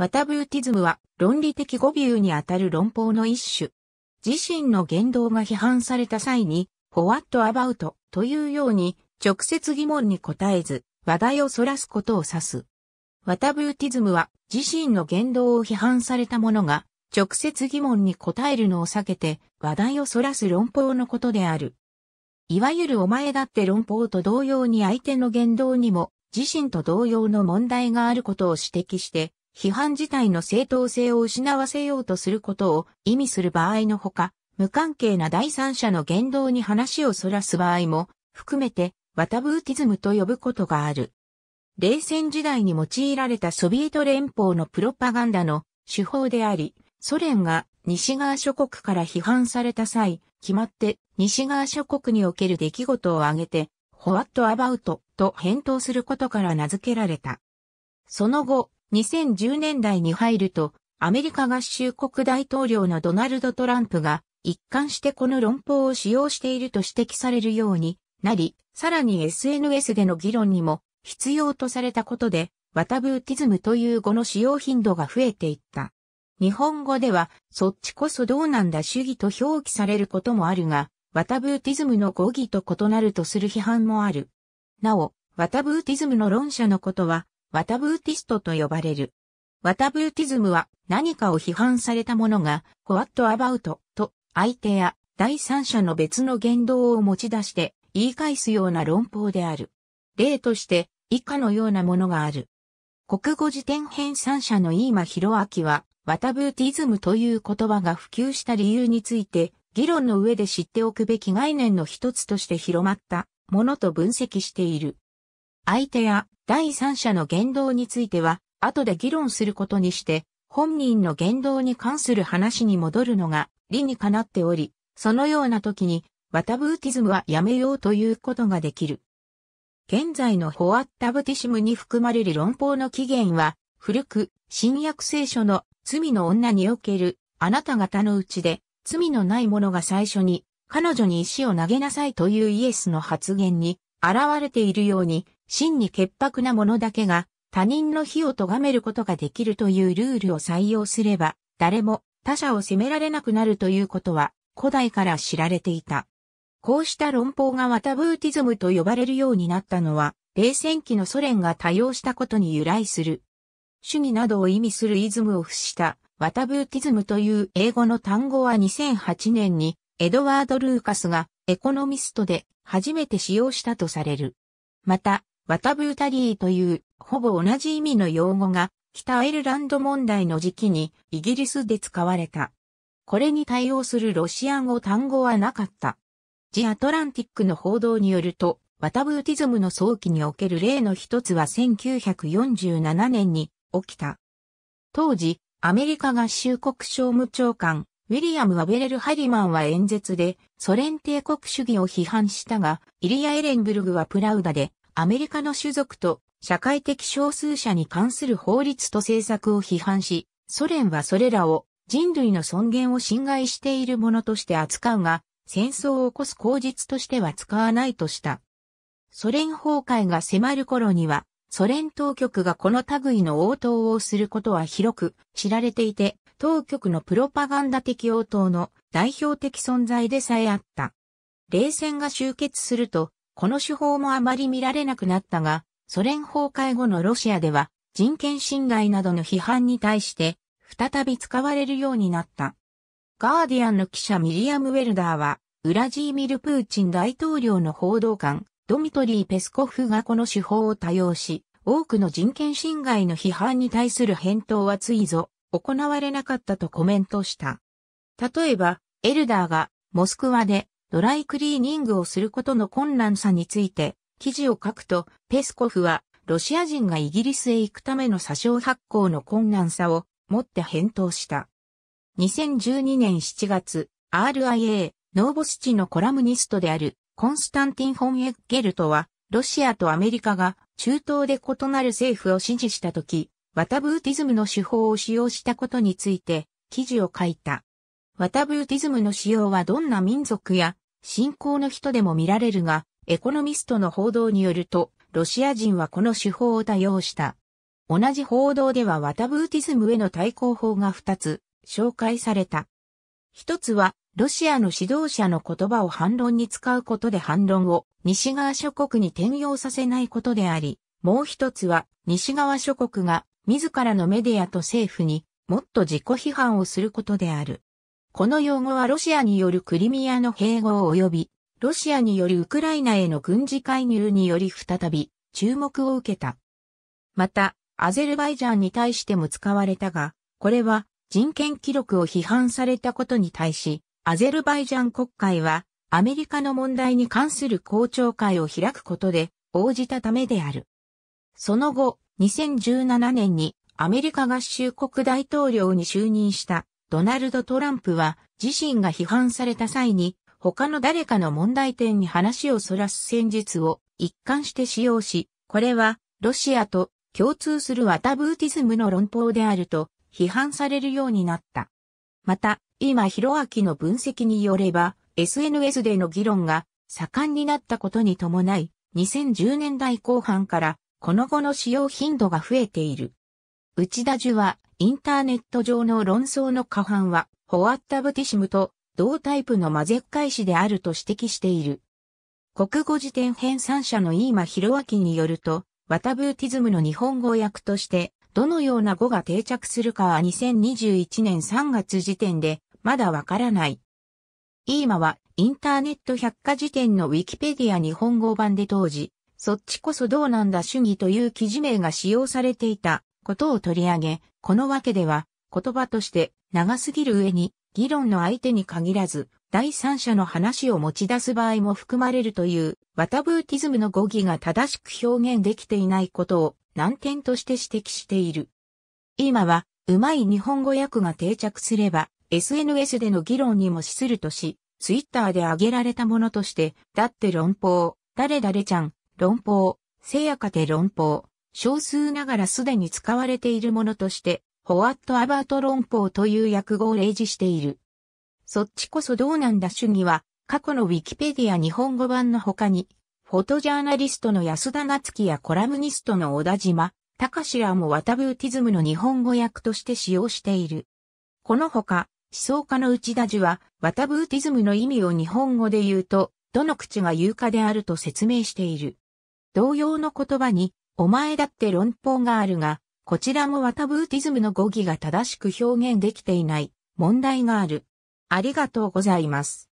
ワタブーティズムは論理的語尾にあたる論法の一種。自身の言動が批判された際に、what about というように直接疑問に答えず、話題を逸らすことを指す。ワタブーティズムは自身の言動を批判された者が直接疑問に答えるのを避けて話題を逸らす論法のことである。いわゆるお前だって論法と同様に相手の言動にも自身と同様の問題があることを指摘して批判自体の正当性を失わせようとすることを意味する場合のほか、無関係な第三者の言動に話をそらす場合も含めて、ワタブーティズムと呼ぶことがある。冷戦時代に用いられたソビエト連邦のプロパガンダの手法であり、ソ連が西側諸国から批判された際、決まって西側諸国における出来事を挙げて、ホワットアバウトと返答することから名付けられた。その後、2010年代に入ると、アメリカ合衆国大統領のドナルド・トランプが一貫してこの論法を使用していると指摘されるようになり、さらに SNS での議論にも必要とされたことで、ワタブーティズムという語の使用頻度が増えていった。日本語では、そっちこそどうなんだ主義と表記されることもあるが、ワタブーティズムの語義と異なるとする批判もある。なお、ワタブーティズムの論者のことは、ワタブーティストと呼ばれる。ワタブーティズムは何かを批判されたものが、ホワットアバウトと相手や第三者の別の言動を持ち出して言い返すような論法である。例として以下のようなものがある。国語辞典編三者の飯間博明は、ワタブーティズムという言葉が普及した理由について、議論の上で知っておくべき概念の一つとして広まったものと分析している。相手や第三者の言動については、後で議論することにして、本人の言動に関する話に戻るのが理にかなっており、そのような時に、ワタブーティズムはやめようということができる。現在のホワッタブティシムに含まれる論法の起源は、古く、新約聖書の罪の女における、あなた方のうちで、罪のない者が最初に、彼女に石を投げなさいというイエスの発言に、現れているように、真に潔白な者だけが他人の非を咎めることができるというルールを採用すれば、誰も他者を責められなくなるということは古代から知られていた。こうした論法がワタブーティズムと呼ばれるようになったのは、冷戦期のソ連が多用したことに由来する。主義などを意味するイズムを付したワタブーティズムという英語の単語は2008年にエドワード・ルーカスがエコノミストで初めて使用したとされる。また、ワタブータリーというほぼ同じ意味の用語が北アイルランド問題の時期にイギリスで使われた。これに対応するロシア語単語はなかった。ジ・アトランティックの報道によると、ワタブーティズムの早期における例の一つは1947年に起きた。当時、アメリカ合衆国商務長官、ウィリアム・アベレル・ハリマンは演説で、ソ連帝国主義を批判したが、イリア・エレンブルグはプラウダで、アメリカの種族と社会的少数者に関する法律と政策を批判し、ソ連はそれらを人類の尊厳を侵害しているものとして扱うが、戦争を起こす口実としては使わないとした。ソ連崩壊が迫る頃には、ソ連当局がこの類の応答をすることは広く知られていて、当局のプロパガンダ的応答の代表的存在でさえあった。冷戦が終結すると、この手法もあまり見られなくなったが、ソ連崩壊後のロシアでは人権侵害などの批判に対して再び使われるようになった。ガーディアンの記者ミリアム・ウェルダーは、ウラジーミル・プーチン大統領の報道官、ドミトリー・ペスコフがこの手法を多用し、多くの人権侵害の批判に対する返答はついぞ、行われなかったとコメントした。例えば、エルダーが、モスクワで、ドライクリーニングをすることの困難さについて、記事を書くと、ペスコフは、ロシア人がイギリスへ行くための詐称発行の困難さを持って返答した。2012年7月、RIA、ノーボスチのコラムニストであるコンスタンティン・フォン・エッゲルトは、ロシアとアメリカが中東で異なる政府を支持したとき、ワタブーティズムの手法を使用したことについて記事を書いた。ワタブーティズムの使用はどんな民族や信仰の人でも見られるが、エコノミストの報道によると、ロシア人はこの手法を多用した。同じ報道ではワタブーティズムへの対抗法が2つ紹介された。1つは、ロシアの指導者の言葉を反論に使うことで反論を西側諸国に転用させないことであり、もう一つは西側諸国が自らのメディアと政府にもっと自己批判をすることである。この用語はロシアによるクリミアの併合及び、ロシアによるウクライナへの軍事介入により再び注目を受けた。また、アゼルバイジャンに対しても使われたが、これは人権記録を批判されたことに対し、アゼルバイジャン国会はアメリカの問題に関する公聴会を開くことで応じたためである。その後、2017年にアメリカ合衆国大統領に就任したドナルド・トランプは自身が批判された際に他の誰かの問題点に話をそらす戦術を一貫して使用し、これはロシアと共通するワタブーティズムの論法であると批判されるようになった。また、今、広明の分析によれば、SNS での議論が盛んになったことに伴い、2010年代後半から、この後の使用頻度が増えている。内田樹は、インターネット上の論争の過半は、ホワッタブティシムと同タイプの混ぜ返しであると指摘している。国語辞典編纂者の飯間博明によると、ワタブーティズムの日本語訳として、どのような語が定着するかは2021年3月時点で、まだわからない。ーマは、インターネット百科辞典のウィキペディア日本語版で当時、そっちこそどうなんだ主義という記事名が使用されていたことを取り上げ、このわけでは、言葉として長すぎる上に、議論の相手に限らず、第三者の話を持ち出す場合も含まれるという、ワタブーティズムの語義が正しく表現できていないことを難点として指摘している。今は、うまい日本語訳が定着すれば、SNS での議論にも資するとし、ツイッターで挙げられたものとして、だって論法、誰々ちゃん、論法、せやかて論法、少数ながらすでに使われているものとして、ホワット・アバート論法という訳語を例示している。そっちこそどうなんだ主義は、過去のウィキペディア日本語版の他に、フォトジャーナリストの安田夏樹やコラムニストの小田島、高志らもワタブーティズムの日本語訳として使用している。このほか、思想家の内田樹は、ワタブーティズムの意味を日本語で言うと、どの口が言うかであると説明している。同様の言葉に、お前だって論法があるが、こちらもワタブーティズムの語義が正しく表現できていない問題がある。ありがとうございます。